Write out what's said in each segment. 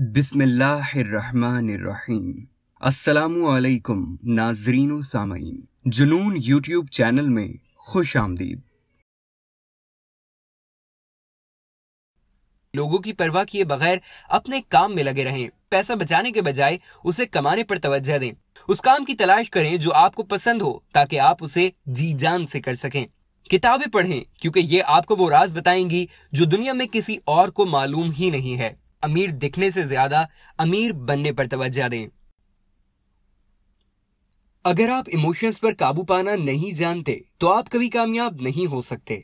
बिसमीम नाजरीन सामीन जुनून यूट्यूब चैनल में खुश आमदीद लोगों की परवाह किए बगैर अपने काम में लगे रहें पैसा बचाने के बजाय उसे कमाने पर तवज्जो दें उस काम की तलाश करें जो आपको पसंद हो ताकि आप उसे जी जान से कर सकें किताबें पढ़ें क्योंकि ये आपको वो राज बताएंगी जो दुनिया में किसी और को मालूम ही नहीं है अमीर दिखने से ज्यादा अमीर बनने पर तवज्जा दें अगर आप इमोशंस पर काबू पाना नहीं जानते तो आप कभी कामयाब नहीं हो सकते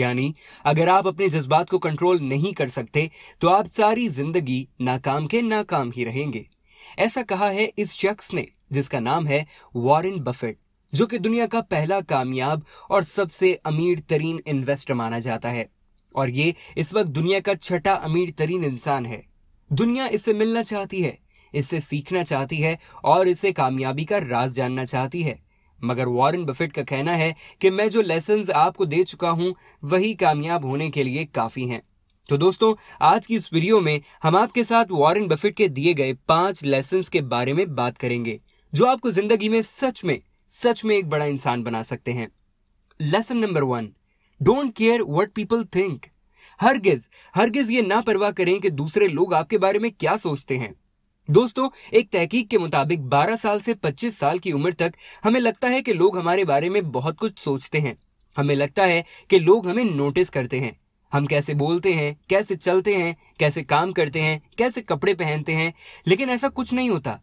यानी अगर आप अपने जज्बात को कंट्रोल नहीं कर सकते तो आप सारी जिंदगी नाकाम के नाकाम ही रहेंगे ऐसा कहा है इस शख्स ने जिसका नाम है वॉरेन बफेट जो कि दुनिया का पहला कामयाब और सबसे अमीर तरीन इन्वेस्टर माना जाता है और ये इस वक्त दुनिया का छठा अमीर तरीन इंसान है दुनिया इससे मिलना चाहती है इससे सीखना चाहती है और इसे कामयाबी का राज जानना चाहती है मगर वॉरेन बफेट का कहना है कि मैं जो लेसन आपको दे चुका हूं वही कामयाब होने के लिए काफी हैं तो दोस्तों आज की इस वीडियो में हम आपके साथ वॉरेन बफेट के दिए गए पांच लेसन के बारे में बात करेंगे जो आपको जिंदगी में सच में सच में एक बड़ा इंसान बना सकते हैं lesson number one don't care what people think हरगिज हरगिज ये ना परवाह करें कि दूसरे लोग आपके बारे में क्या सोचते हैं दोस्तों एक तहकीक के मुताबिक 12 साल से 25 साल की उम्र तक हमें लगता है कि लोग हमारे बारे में बहुत कुछ सोचते हैं हमें लगता है कि लोग हमें नोटिस करते हैं हम कैसे बोलते हैं कैसे चलते हैं कैसे काम करते हैं कैसे कपड़े पहनते हैं लेकिन ऐसा कुछ नहीं होता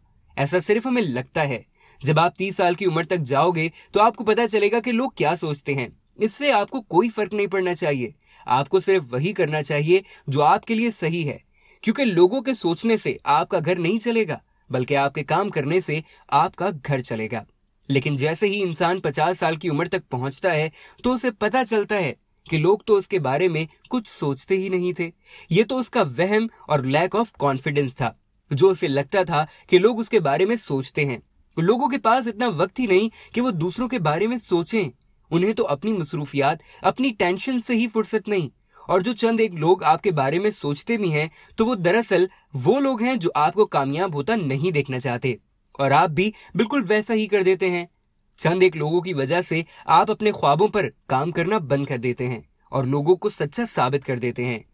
ऐसा सिर्फ हमें लगता है जब आप तीस साल की उम्र तक जाओगे तो आपको पता चलेगा कि लोग क्या सोचते हैं इससे आपको कोई फर्क नहीं पड़ना चाहिए आपको सिर्फ वही करना चाहिए जो आपके लिए सही है क्योंकि लोगों के सोचने से आपका घर नहीं चलेगा बल्कि आपके काम करने से आपका घर चलेगा लेकिन जैसे ही इंसान पचास साल की उम्र तक पहुंचता है तो उसे पता चलता है कि लोग तो उसके बारे में कुछ सोचते ही नहीं थे ये तो उसका वहम और लैक ऑफ कॉन्फिडेंस था जो उसे लगता था कि लोग उसके बारे में सोचते हैं लोगों के पास इतना वक्त ही नहीं कि वो दूसरों के बारे में सोचें उन्हें तो अपनी मसरूफियात अपनी टेंशन से ही फुर्सत नहीं और जो चंद एक लोग आपके बारे में सोचते भी हैं तो वो दरअसल वो लोग हैं जो आपको कामयाब होता नहीं देखना चाहते और आप भी बिल्कुल वैसा ही कर देते हैं चंद एक लोगों की वजह से आप अपने ख्वाबों पर काम करना बंद कर देते हैं और लोगों को सच्चा साबित कर देते हैं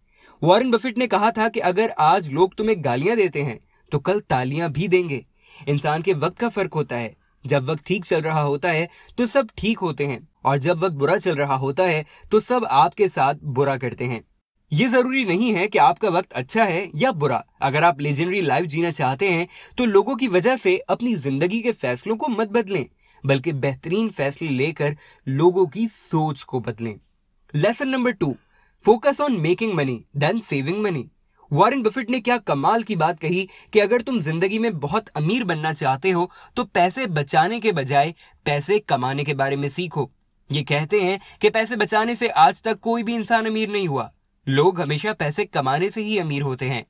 वॉरेन बफेट ने कहा था कि अगर आज लोग तुम्हें गालियां देते हैं तो कल तालियां भी देंगे इंसान के वक्त का फर्क होता है जब वक्त ठीक चल रहा होता है तो सब ठीक होते हैं और जब वक्त बुरा चल रहा होता है तो सब आपके साथ बुरा करते हैं ये जरूरी नहीं है कि आपका वक्त अच्छा है या बुरा अगर आप लेजेंडरी लाइफ जीना चाहते हैं तो लोगों की वजह से अपनी जिंदगी के फैसलों को मत बदलें बल्कि बेहतरीन फैसले लेकर लोगों की सोच को बदलें lesson number two focus on making money then saving money Warren Buffett ने क्या कमाल की बात कही कि अगर तुम जिंदगी में बहुत अमीर बनना चाहते हो तो पैसे बचाने के बजाय पैसे कमाने के बारे में सीखो ये कहते हैं कि पैसे बचाने से आज तक कोई भी इंसान अमीर नहीं हुआ लोग हमेशा पैसे कमाने से ही अमीर होते हैं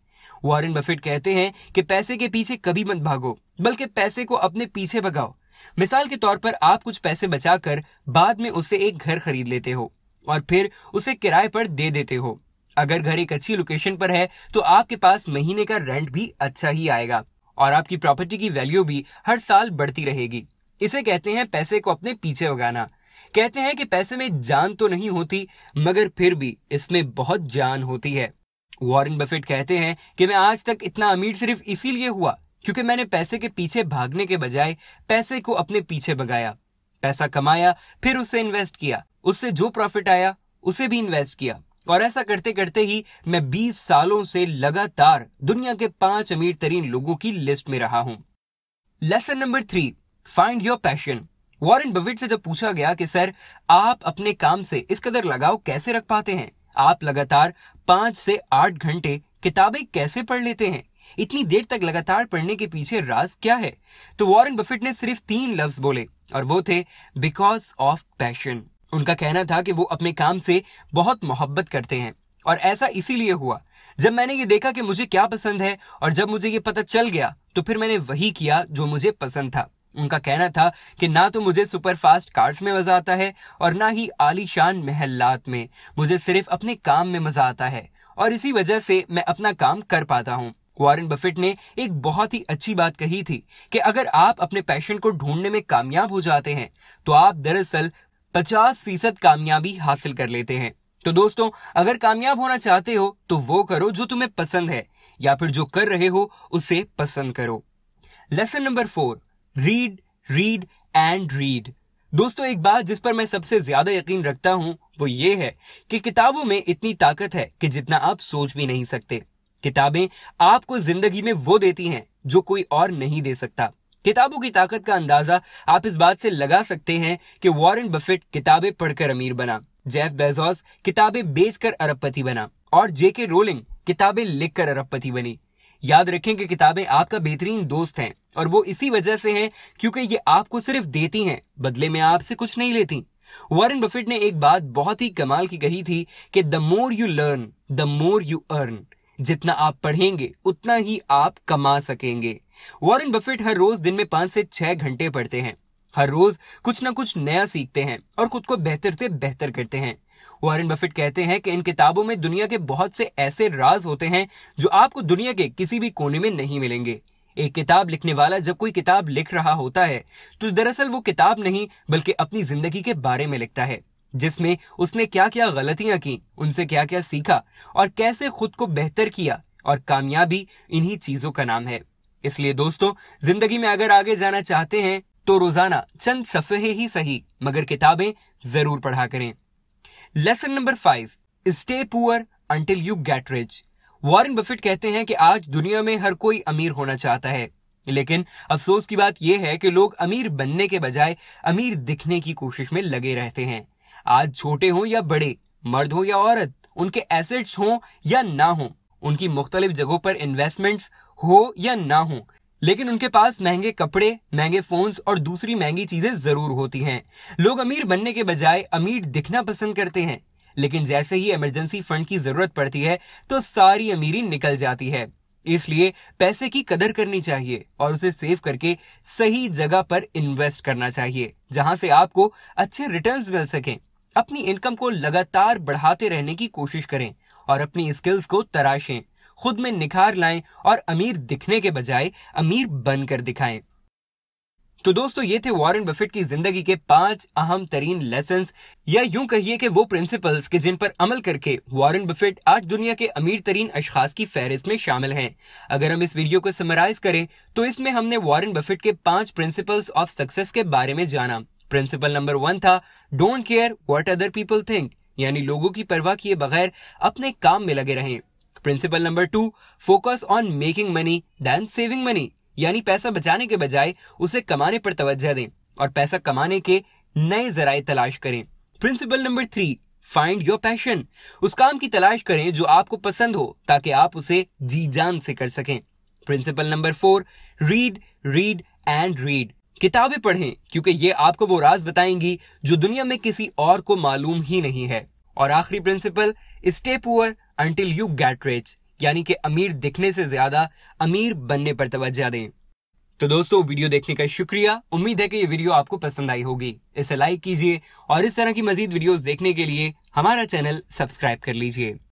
वॉरेन बफेट कहते हैं कि पैसे के पीछे कभी मत भागो बल्कि पैसे को अपने पीछे भगाओ मिसाल के तौर पर आप कुछ पैसे बचाकर बाद में उसे एक घर खरीद लेते हो और फिर उसे किराए पर दे देते हो अगर घर एक अच्छी लोकेशन पर है तो आपके पास महीने का रेंट भी अच्छा ही आएगा और आपकी प्रॉपर्टी की वैल्यू भी हर साल बढ़ती रहेगी इसे कहते हैं पैसे को अपने पीछे उगाना कहते हैं कि पैसे में जान तो नहीं होती मगर फिर भी इसमें बहुत जान होती है वॉरेन बफेट कहते हैं कि मैं आज तक इतना अमीर सिर्फ इसीलिए हुआ क्योंकि मैंने पैसे के पीछे भागने के बजाय पैसे को अपने पीछे भगाया पैसा कमाया फिर उसे इन्वेस्ट किया उससे जो प्रॉफिट आया उसे भी इन्वेस्ट किया और ऐसा करते करते ही मैं 20 सालों से लगातार दुनिया के पांच अमीर तरीन लोगों की लिस्ट में रहा हूं lesson number three find your passion Warren Buffett से जब पूछा गया कि सर आप अपने काम से इस कदर लगाव कैसे रख पाते हैं आप लगातार पांच से आठ घंटे किताबें कैसे पढ़ लेते हैं इतनी देर तक लगातार पढ़ने के पीछे राज क्या है तो वॉरेन बफेट ने सिर्फ तीन लफ्ज बोले और वो थे बिकॉज ऑफ पैशन उनका कहना था कि वो अपने काम से बहुत मोहब्बत करते हैं और ऐसा इसीलिए हुआ जब मैंने ये देखा कि मुझे क्या पसंद है और जब मुझे ये पता चल गया तो फिर मैंने वही किया जो मुझे पसंद था उनका कहना था कि ना तो मुझे फास्ट कार्स में मजा आता है और ना ही आलीशान महल्लात में मुझे सिर्फ अपने काम में मजा आता है और इसी वजह से मैं अपना काम कर पाता हूँ वॉरेन बफेट ने एक बहुत ही अच्छी बात कही थी कि अगर आप अपने पैशन को ढूंढने में कामयाब हो जाते हैं तो आप दरअसल पचास फीसद कामयाबी हासिल कर लेते हैं तो दोस्तों अगर कामयाब होना चाहते हो तो वो करो जो तुम्हें पसंद है या फिर जो कर रहे हो उसे पसंद करो lesson number four read read and read दोस्तों एक बात जिस पर मैं सबसे ज्यादा यकीन रखता हूं वो ये है कि किताबों में इतनी ताकत है कि जितना आप सोच भी नहीं सकते किताबें आपको जिंदगी में वो देती हैं जो कोई और नहीं दे सकता किताबों की ताकत का अंदाजा आप इस बात से लगा सकते हैं कि वॉरेन बफेट किताबें पढ़कर अमीर बना जेफ बेजोस किताबें बेचकर अरबपति बना और जेके रोलिंग किताबें लिखकर अरबपति बनी याद रखें कि किताबें आपका बेहतरीन दोस्त हैं और वो इसी वजह से हैं क्योंकि ये आपको सिर्फ देती हैं बदले में आपसे कुछ नहीं लेती वॉरेन बफेट ने एक बात बहुत ही कमाल की कही थी कि the more you learn the more you earn जितना आप पढ़ेंगे उतना ही आप कमा सकेंगे वॉरेन बफेट हर रोज दिन में पांच से छह घंटे पढ़ते हैं हर रोज कुछ ना कुछ नया सीखते हैं और खुद को बेहतर से बेहतर करते हैं वॉरेन बफेट कहते हैं कि इन किताबों में दुनिया के बहुत से ऐसे राज होते हैं जो आपको दुनिया के किसी भी कोने में नहीं मिलेंगे एक किताब लिखने वाला जब कोई किताब लिख रहा होता है तो दरअसल वो किताब नहीं बल्कि अपनी जिंदगी के बारे में लिखता है जिसमें उसने क्या क्या गलतियां की उनसे क्या क्या सीखा और कैसे खुद को बेहतर किया और कामयाबी इन्हीं चीजों का नाम है इसलिए दोस्तों जिंदगी में अगर आगे जाना चाहते हैं तो रोजाना चंद सफहे ही सही मगर किताबें जरूर पढ़ा करें lesson number five stay poor until you get rich Warren Buffett कहते हैं कि आज दुनिया में हर कोई अमीर होना चाहता है लेकिन अफसोस की बात यह है कि लोग अमीर बनने के बजाय अमीर दिखने की कोशिश में लगे रहते हैं आज छोटे हों या बड़े मर्द हो या औरत उनके एसेट्स हों या ना हो उनकी मुख्तलिफ जगहों पर इन्वेस्टमेंट्स हो या ना हो लेकिन उनके पास महंगे कपड़े महंगे फोन्स और दूसरी महंगी चीजें जरूर होती हैं लोग अमीर बनने के बजाय अमीर दिखना पसंद करते हैं लेकिन जैसे ही इमरजेंसी फंड की जरूरत पड़ती है तो सारी अमीरी निकल जाती है इसलिए पैसे की कदर करनी चाहिए और उसे सेव करके सही जगह पर इन्वेस्ट करना चाहिए जहां से आपको अच्छे रिटर्न मिल सकें अपनी इनकम को लगातार बढ़ाते रहने की कोशिश करें और अपनी स्किल्स को तराशें खुद में निखार लाएं और अमीर दिखने के बजाय अमीर बनकर दिखाएं तो दोस्तों ये थे वॉरेन बफेट की जिंदगी के पांच अहम तरीन लेसन या यूं कहिए कि वो प्रिंसिपल्स के जिन पर अमल करके वॉरेन बफेट आज दुनिया के अमीर तरीन अशखास की फहरिस्त में शामिल हैं अगर हम इस वीडियो को समराइज करें तो इसमें हमने वॉरेन बफेट के पांच प्रिंसिपल्स ऑफ सक्सेस के बारे में जाना प्रिंसिपल नंबर वन था don't care what other people think यानी लोगों की परवाह किए बगैर अपने काम में लगे रहें principle number two focus on making money then saving money यानी पैसा बचाने के बजाय उसे कमाने पर तवज्जा दें और पैसा कमाने के नए जराये तलाश करें principle number three find your passion उस काम की तलाश करें जो आपको पसंद हो ताकि आप उसे जी जान से कर सकें principle number four read read and read किताबें पढ़ें क्योंकि ये आपको वो राज बताएंगी जो दुनिया में किसी और को मालूम ही नहीं है और आखिरी principle stay poor until you get rich यानी कि अमीर दिखने से ज्यादा अमीर बनने पर तवज्जा दें तो दोस्तों वीडियो देखने का शुक्रिया उम्मीद है कि ये वीडियो आपको पसंद आई होगी इसे लाइक कीजिए और इस तरह की मजीद वीडियोस देखने के लिए हमारा चैनल सब्सक्राइब कर लीजिए